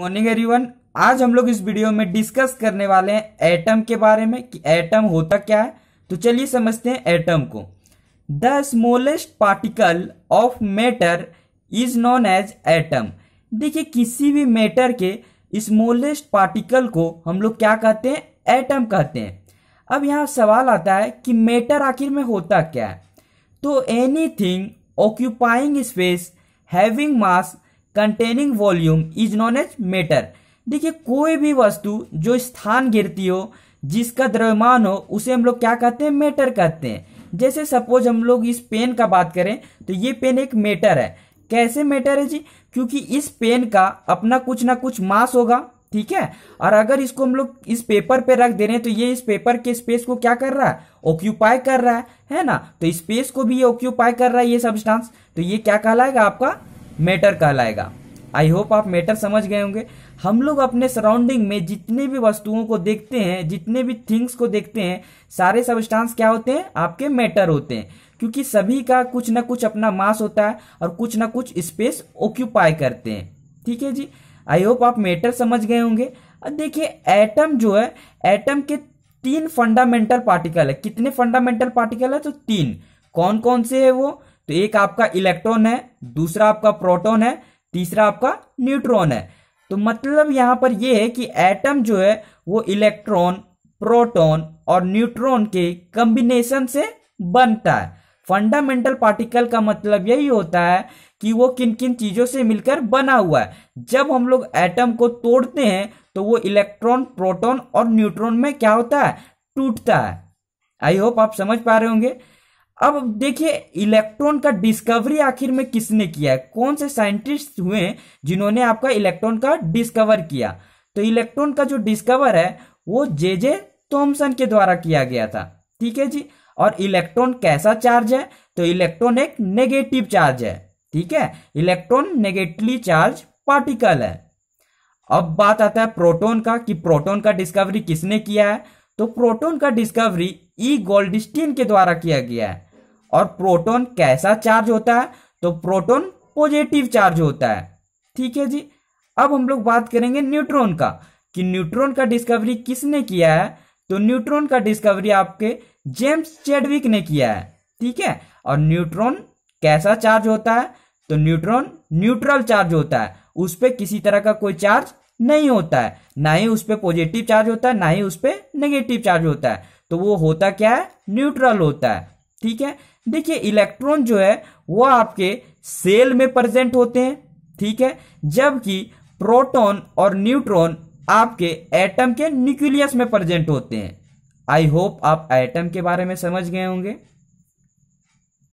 morning everyone आज हम लोग इस वीडियो में डिस्कस करने वाले हैं एटम के बारे में कि एटम होता क्या है तो चलिए समझते हैं एटम को the smallest particle of matter is known as atom देखिए किसी भी मैटर के स्मोलेस्ट पार्टिकल को हम लोग क्या कहते हैं एटम कहते हैं अब यहाँ सवाल आता है कि मैटर आखिर में होता क्या है तो anything occupying space having mass containing volume is known as matter देखिए कोई भी वस्तु जो स्थान गिरती हो जिसका द्रव्यमान हो उसे हम लोग क्या कहते हैं मेटर कहते हैं जैसे सपोज हम लोग इस पेन का बात करें तो ये पेन एक मेटर है कैसे मेटर है जी क्योंकि इस पेन का अपना कुछ ना कुछ मास होगा ठीक है और अगर इसको हम लोग इस पेपर पे रख दे रहे हैं तो ये इस पेपर के स्पेस को क्या कर रहा है ऑक्यूपाई कर रहा है है ना तो स्पेस को भी ये ऑक्यूपाई कर रहा है ये सब्सटेंस तो ये क्या कहलाएगा आपका मैटर कहलाएगा आई होप आप मैटर समझ गए होंगे हम लोग अपने सराउंडिंग में जितने भी वस्तुओं को देखते हैं जितने भी थिंग्स को देखते हैं सारे सबस्टांस क्या होते हैं आपके मैटर होते हैं क्योंकि सभी का कुछ ना कुछ अपना मास होता है और कुछ ना कुछ स्पेस ऑक्यूपाई करते हैं ठीक है जी आई होप आप मैटर समझ गए होंगे अब देखिए एटम जो है एटम के तीन फंडामेंटल पार्टिकल है कितने फंडामेंटल पार्टिकल है तो तीन कौन कौन से है वो तो एक आपका इलेक्ट्रॉन है दूसरा आपका प्रोटोन है तीसरा आपका न्यूट्रॉन है तो मतलब यहां पर यह है कि एटम जो है वो इलेक्ट्रॉन प्रोटोन और न्यूट्रॉन के कंबिनेशन से बनता है फंडामेंटल पार्टिकल का मतलब यही होता है कि वो किन किन चीजों से मिलकर बना हुआ है जब हम लोग एटम को तोड़ते हैं तो वो इलेक्ट्रॉन प्रोटॉन और न्यूट्रॉन में क्या होता है टूटता है आई होप आप समझ पा रहे होंगे अब देखिए इलेक्ट्रॉन का डिस्कवरी आखिर में किसने किया है कौन से साइंटिस्ट हुए जिन्होंने आपका इलेक्ट्रॉन का डिस्कवर किया तो इलेक्ट्रॉन का जो डिस्कवर है वो जे जे थॉम्सन के द्वारा किया गया था ठीक है जी और इलेक्ट्रॉन कैसा चार्ज है तो इलेक्ट्रॉन एक नेगेटिव चार्ज है ठीक है इलेक्ट्रॉन नेगेटिवली चार्ज पार्टिकल है अब बात आता है प्रोटॉन का कि प्रोटॉन का डिस्कवरी किसने किया है तो प्रोटॉन का डिस्कवरी ई गोल्डस्टीन के द्वारा किया गया है और प्रोटॉन कैसा चार्ज होता है तो प्रोटॉन पॉजिटिव चार्ज होता है ठीक है जी अब हम लोग बात करेंगे न्यूट्रॉन का कि न्यूट्रॉन का डिस्कवरी किसने किया है तो न्यूट्रॉन का डिस्कवरी आपके जेम्स चेडविक ने किया है ठीक है और न्यूट्रॉन कैसा चार्ज होता है तो न्यूट्रॉन न्यूट्रल चार्ज होता है उस पर किसी तरह का कोई चार्ज नहीं होता है ना ही उस पर पॉजिटिव चार्ज होता है ना ही उस पर नेगेटिव चार्ज होता है तो वो होता क्या है न्यूट्रल होता है ठीक है देखिए इलेक्ट्रॉन जो है वो आपके सेल में प्रेजेंट होते हैं ठीक है जबकि प्रोटॉन और न्यूट्रॉन आपके एटम के न्यूक्लियस में प्रेजेंट होते हैं आई होप आप एटम के बारे में समझ गए होंगे